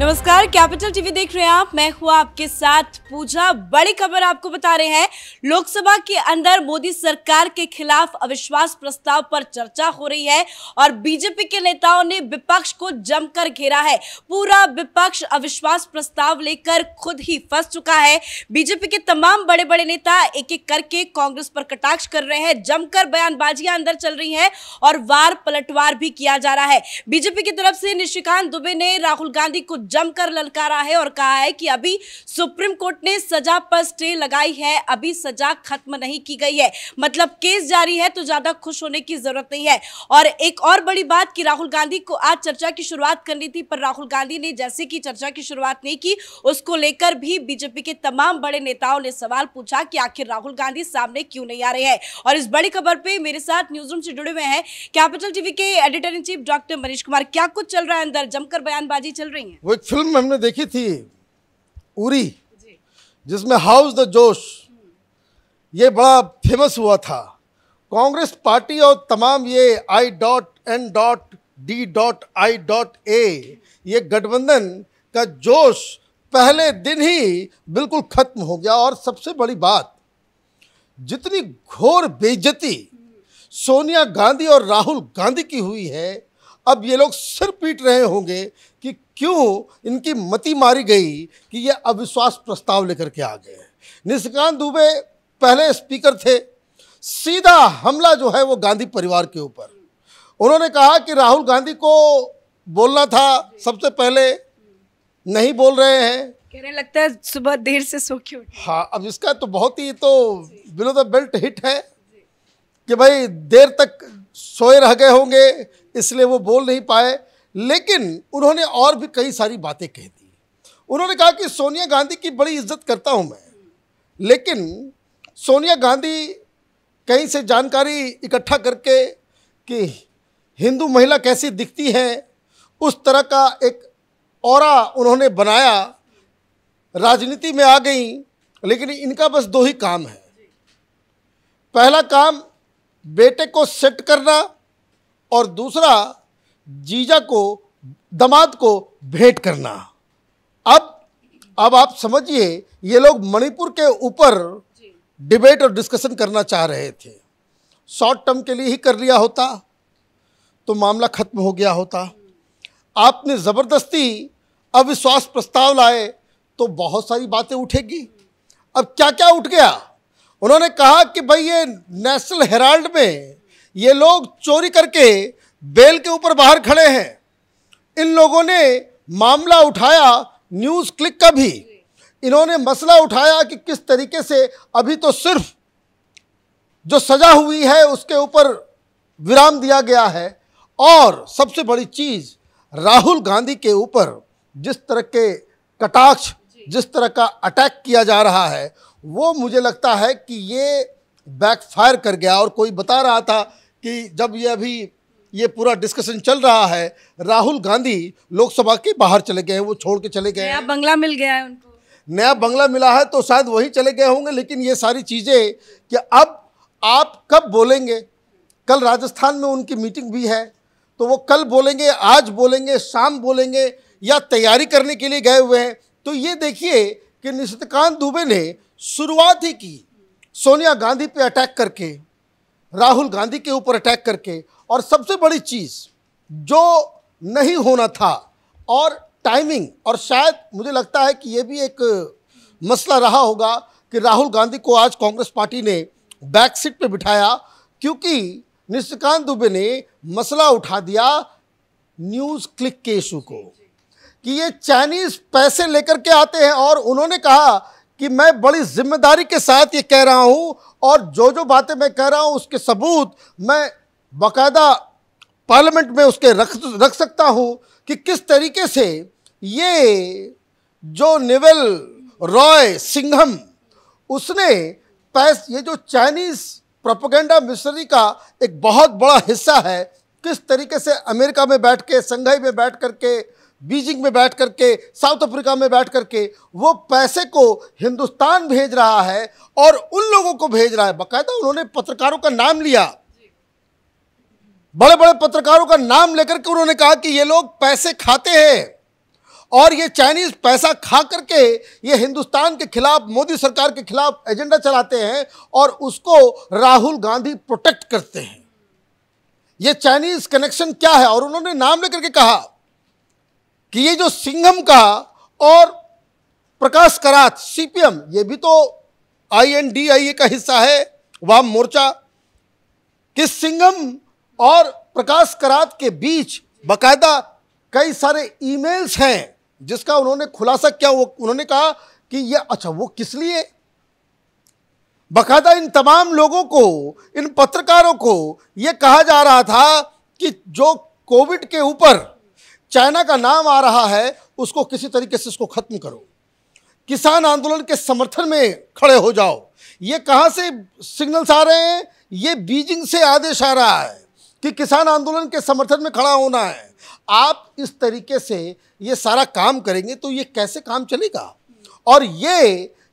नमस्कार capital TV देख रहे हैं आप मैं हुआ आपके साथ पूजा बड़ी खबर आपको बता रहे हैं लोकसभा के अंदर मोदी सरकार के खिलाफ अविश्वास प्रस्ताव पर चर्चा हो रही है और बीजेपी के नेताओं ने विपक्ष को जमकर घेरा है पूरा विपक्ष अविश्वास प्रस्ताव लेकर खुद ही फंस चुका है बीजेपी के तमाम बड़े बड़े नेता एक एक करके कांग्रेस पर कटाक्ष कर रहे हैं जमकर बयानबाजियां अंदर चल रही है और वार पलटवार भी किया जा रहा है बीजेपी की तरफ से निशिकांत दुबे ने राहुल गांधी को जमकर ललकारा है और कहा है कि अभी सुप्रीम कोर्ट ने सजा पर स्टे लगाई है अभी सजा खत्म नहीं की गई है मतलब केस जारी है तो ज्यादा खुश होने की जरूरत नहीं है और एक और बड़ी बात कि राहुल गांधी को आज चर्चा की शुरुआत करनी थी पर राहुल गांधी ने जैसे कि चर्चा की शुरुआत नहीं की उसको लेकर भी बीजेपी के तमाम बड़े नेताओं ने सवाल पूछा कि आखिर राहुल गांधी सामने क्यों नहीं आ रहे हैं और इस बड़ी खबर पे मेरे साथ न्यूज रूम से जुड़े हुए हैं कैपिटल टीवी के editor in chief doctor Manish Kumar क्या कुछ चल रहा है अंदर जमकर बयानबाजी चल रही है एक फिल्म हमने देखी थी उरी जिसमें हाउस द जोश ये बड़ा फेमस हुआ था कांग्रेस पार्टी और तमाम ये I dot N dot D dot I dot A ये गठबंधन का जोश पहले दिन ही बिल्कुल खत्म हो गया और सबसे बड़ी बात जितनी घोर बेइज्जती सोनिया गांधी और राहुल गांधी की हुई है अब ये लोग सिर पीट रहे होंगे कि क्यों इनकी मति मारी गई कि ये अविश्वास प्रस्ताव लेकर के आ गए निशिकांत दुबे पहले स्पीकर थे सीधा हमला जो है वो गांधी परिवार के ऊपर उन्होंने कहा कि राहुल गांधी को बोलना था सबसे पहले नहीं बोल रहे हैं कहने लगता है सुबह देर से सो क्यों हाँ अब इसका तो बहुत ही तो बिलो द बेल्ट हिट है कि भाई देर तक सोए रह गए होंगे इसलिए वो बोल नहीं पाए लेकिन उन्होंने और भी कई सारी बातें कह दी उन्होंने कहा कि सोनिया गांधी की बड़ी इज्जत करता हूं मैं लेकिन सोनिया गांधी कहीं से जानकारी इकट्ठा करके कि हिंदू महिला कैसी दिखती है उस तरह का एक और उन्होंने बनाया राजनीति में आ गई लेकिन इनका बस दो ही काम है पहला काम बेटे को सेट करना और दूसरा जीजा को दामाद को भेंट करना अब अब आप समझिए ये लोग मणिपुर के ऊपर डिबेट और डिस्कशन करना चाह रहे थे शॉर्ट टर्म के लिए ही कर लिया होता तो मामला खत्म हो गया होता आपने ज़बरदस्ती अविश्वास प्रस्ताव लाए तो बहुत सारी बातें उठेगी अब क्या क्या उठ गया उन्होंने कहा कि भाई ये नेशनल हेराल्ड में ये लोग चोरी करके बेल के ऊपर बाहर खड़े हैं इन लोगों ने मामला उठाया न्यूज़ क्लिक का भी इन्होंने मसला उठाया कि किस तरीके से अभी तो सिर्फ जो सज़ा हुई है उसके ऊपर विराम दिया गया है और सबसे बड़ी चीज़ राहुल गांधी के ऊपर जिस तरह के कटाक्ष जिस तरह का अटैक किया जा रहा है वो मुझे लगता है कि ये बैकफायर कर गया और कोई बता रहा था कि जब ये अभी ये पूरा डिस्कशन चल रहा है राहुल गांधी लोकसभा के बाहर चले गए हैं वो छोड़ के चले गए नया बंगला मिल गया है उनको नया बंगला मिला है तो शायद वही चले गए होंगे लेकिन ये सारी चीज़ें कि अब आप कब बोलेंगे कल राजस्थान में उनकी मीटिंग भी है तो वो कल बोलेंगे आज बोलेंगे शाम बोलेंगे या तैयारी करने के लिए गए हुए हैं तो ये देखिए कि निशिकांत दुबे ने शुरुआत ही की सोनिया गांधी पे अटैक करके राहुल गांधी के ऊपर अटैक करके और सबसे बड़ी चीज़ जो नहीं होना था और टाइमिंग और शायद मुझे लगता है कि ये भी एक मसला रहा होगा कि राहुल गांधी को आज कांग्रेस पार्टी ने बैक सीट पर बिठाया क्योंकि निशिकांत दुबे ने मसला उठा दिया न्यूज़ क्लिक के इशू को कि ये चाइनीज़ पैसे लेकर के आते हैं और उन्होंने कहा कि मैं बड़ी जिम्मेदारी के साथ ये कह रहा हूँ और जो जो बातें मैं कह रहा हूँ उसके सबूत मैं बाकायदा पार्लियामेंट में उसके रख रख सकता हूँ कि किस तरीके से ये जो निवेल रॉय सिंघम उसने पैस ये जो चाइनीज़ प्रोपोगेंडा मिशनरी का एक बहुत बड़ा हिस्सा है किस तरीके से अमेरिका में बैठ के संघाई में बैठ करके बीजिंग में बैठ करके साउथ अफ्रीका में बैठ करके वो पैसे को हिंदुस्तान भेज रहा है और उन लोगों को भेज रहा है बाकायदा उन्होंने पत्रकारों का नाम लिया बड़े बड़े पत्रकारों का नाम लेकर के उन्होंने कहा कि ये लोग पैसे खाते हैं और ये चाइनीज पैसा खा करके ये हिंदुस्तान के खिलाफ मोदी सरकार के खिलाफ एजेंडा चलाते हैं और उसको राहुल गांधी प्रोटेक्ट करते हैं ये चाइनीज कनेक्शन क्या है और उन्होंने नाम लेकर के कहा कि ये जो सिंघम का और प्रकाश करात सीपीएम ये भी तो आईएनडीआईए का हिस्सा है वाम मोर्चा कि सिंघम और प्रकाश करात के बीच बाकायदा कई सारे ईमेल्स हैं जिसका उन्होंने खुलासा किया वो उन्होंने कहा कि ये अच्छा वो किस लिए बाकायदा इन तमाम लोगों को इन पत्रकारों को ये कहा जा रहा था कि जो कोविड के ऊपर चाइना का नाम आ रहा है उसको किसी तरीके से इसको ख़त्म करो किसान आंदोलन के समर्थन में खड़े हो जाओ ये कहाँ से सिग्नल्स आ रहे हैं ये बीजिंग से आदेश आ रहा है कि किसान आंदोलन के समर्थन में खड़ा होना है आप इस तरीके से ये सारा काम करेंगे तो ये कैसे काम चलेगा और ये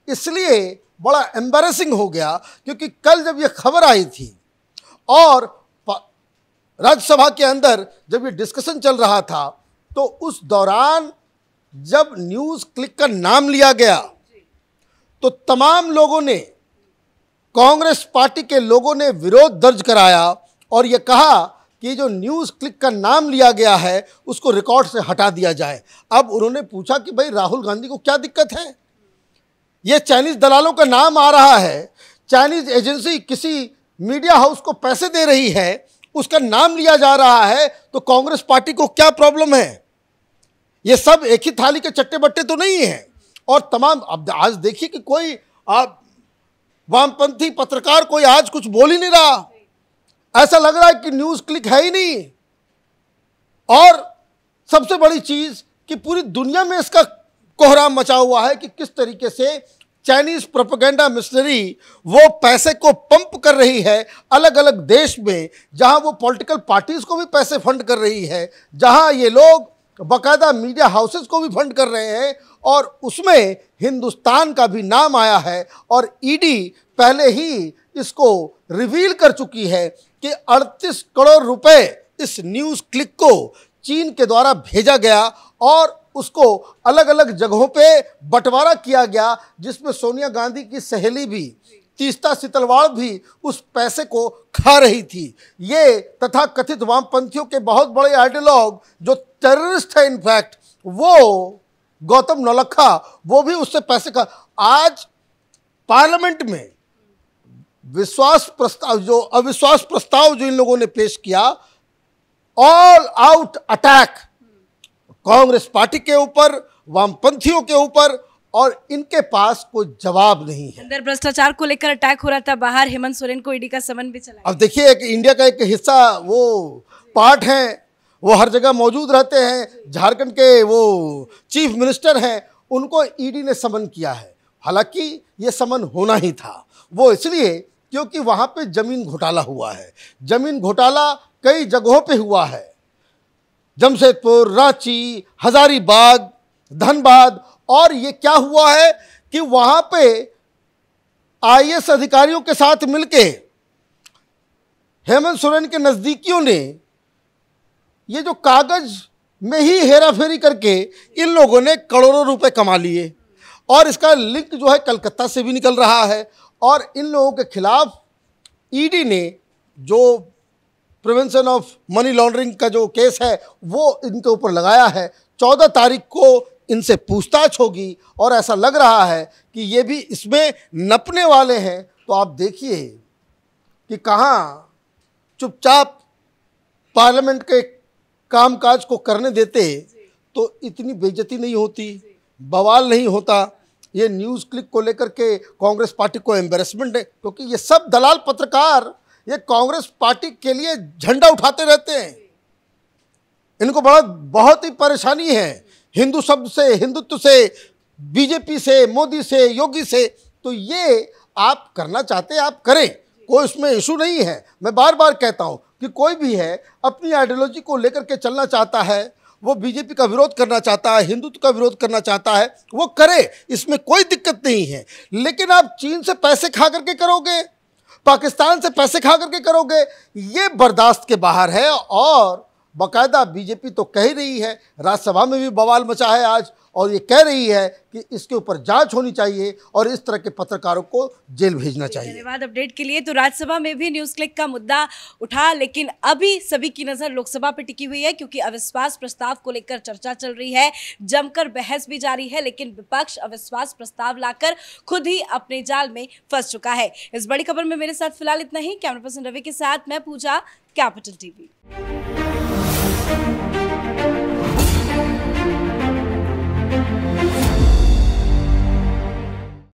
इसलिए बड़ा एम्बेसिंग हो गया क्योंकि कल जब ये खबर आई थी और राज्यसभा के अंदर जब ये डिस्कशन चल रहा था तो उस दौरान जब न्यूज़ क्लिक का नाम लिया गया तो तमाम लोगों ने कांग्रेस पार्टी के लोगों ने विरोध दर्ज कराया और ये कहा कि जो न्यूज़ क्लिक का नाम लिया गया है उसको रिकॉर्ड से हटा दिया जाए अब उन्होंने पूछा कि भाई राहुल गांधी को क्या दिक्कत है ये चाइनीज़ दलालों का नाम आ रहा है चाइनीज़ एजेंसी किसी मीडिया हाउस को पैसे दे रही है उसका नाम लिया जा रहा है तो कांग्रेस पार्टी को क्या प्रॉब्लम है ये सब एक ही थाली के चट्टे बट्टे तो नहीं है और तमाम अब आज देखिए कि कोई आप वामपंथी पत्रकार कोई आज कुछ बोल ही नहीं रहा ऐसा लग रहा है कि न्यूज़ क्लिक है ही नहीं और सबसे बड़ी चीज़ कि पूरी दुनिया में इसका कोहराम मचा हुआ है कि किस तरीके से चाइनीज प्रोपोगेंडा मिशनरी वो पैसे को पंप कर रही है अलग अलग देश में जहां वो पॉलिटिकल पार्टीज को भी पैसे फंड कर रही है जहां ये लोग बाकायदा मीडिया हाउसेस को भी फंड कर रहे हैं और उसमें हिंदुस्तान का भी नाम आया है और ईडी पहले ही इसको रिवील कर चुकी है कि 38 करोड़ रुपए इस न्यूज़ क्लिक को चीन के द्वारा भेजा गया और उसको अलग अलग जगहों पे बंटवारा किया गया जिसमें सोनिया गांधी की सहेली भी तीस्ता सितलवाड़ भी उस पैसे को खा रही थी ये तथा कथित वामपंथियों के बहुत बड़े आइडियोलॉग जो टेररिस्ट है इनफैक्ट वो गौतम नौलखा वो भी उससे पैसे का आज पार्लियामेंट में विश्वास प्रस्ताव जो अविश्वास प्रस्ताव जो इन लोगों ने पेश किया all out attack Congress party के ऊपर वामपंथियों के ऊपर और इनके पास कोई जवाब नहीं है अंदर भ्रष्टाचार को लेकर अटैक हो रहा था बाहर हेमंत सोरेन को ईडी का समन भी चला अब देखिए एक इंडिया का एक हिस्सा वो पार्ट है वो हर जगह मौजूद रहते हैं झारखंड के वो चीफ मिनिस्टर हैं उनको ईडी e ने समन किया है हालांकि ये समन होना ही था वो इसलिए क्योंकि वहाँ पे ज़मीन घोटाला हुआ है ज़मीन घोटाला कई जगहों पे हुआ है जमशेदपुर रांची हज़ारीबाग धनबाद और ये क्या हुआ है कि वहाँ पे आईएएस अधिकारियों के साथ मिलके हेमंत सोरेन के नज़दीकियों ने ये जो कागज़ में ही हेरा फेरी करके इन लोगों ने करोड़ों रुपए कमा लिए और इसका लिंक जो है कलकत्ता से भी निकल रहा है और इन लोगों के खिलाफ ईडी e ने जो प्रिवेंशन ऑफ मनी लॉन्ड्रिंग का जो केस है वो इनके ऊपर लगाया है चौदह तारीख को इनसे पूछताछ होगी और ऐसा लग रहा है कि ये भी इसमें नपने वाले हैं तो आप देखिए कि कहाँ चुपचाप पार्लियामेंट के कामकाज को करने देते तो इतनी बेजती नहीं होती बवाल नहीं होता ये न्यूज़ क्लिक को लेकर के कांग्रेस पार्टी को एम्बेरसमेंट है क्योंकि ये सब दलाल पत्रकार ये कांग्रेस पार्टी के लिए झंडा उठाते रहते हैं इनको बड़ा बहुत ही परेशानी है हिंदू शब्द से हिंदुत्व से बीजेपी से मोदी से योगी से तो ये आप करना चाहते हैं आप करें कोई उसमें इशू नहीं है मैं बार बार कहता हूं कि कोई भी है अपनी आइडियोलॉजी को लेकर के चलना चाहता है वो बीजेपी का विरोध करना चाहता है हिंदुत्व का विरोध करना चाहता है वो करे इसमें कोई दिक्कत नहीं है लेकिन आप चीन से पैसे खा करके करोगे पाकिस्तान से पैसे खा करके करोगे ये बर्दाश्त के बाहर है और बाकायदा बीजेपी तो कह रही है राज्यसभा में भी बवाल मचा है आज और ये कह रही है कि इसके ऊपर जांच होनी चाहिए और इस तरह के पत्रकारों को जेल भेजना चाहिए धन्यवाद अपडेट के लिए तो राज्यसभा में भी न्यूज क्लिक का मुद्दा उठा लेकिन अभी सभी की नजर लोकसभा पर टिकी हुई है क्योंकि अविश्वास प्रस्ताव को लेकर चर्चा चल रही है जमकर बहस भी जारी है लेकिन विपक्ष अविश्वास प्रस्ताव लाकर खुद ही अपने जाल में फंस चुका है इस बड़ी खबर में मेरे साथ फिलहाल इतना ही कैमरा पर्सन रवि के साथ मैं पूजा कैपिटल टीवी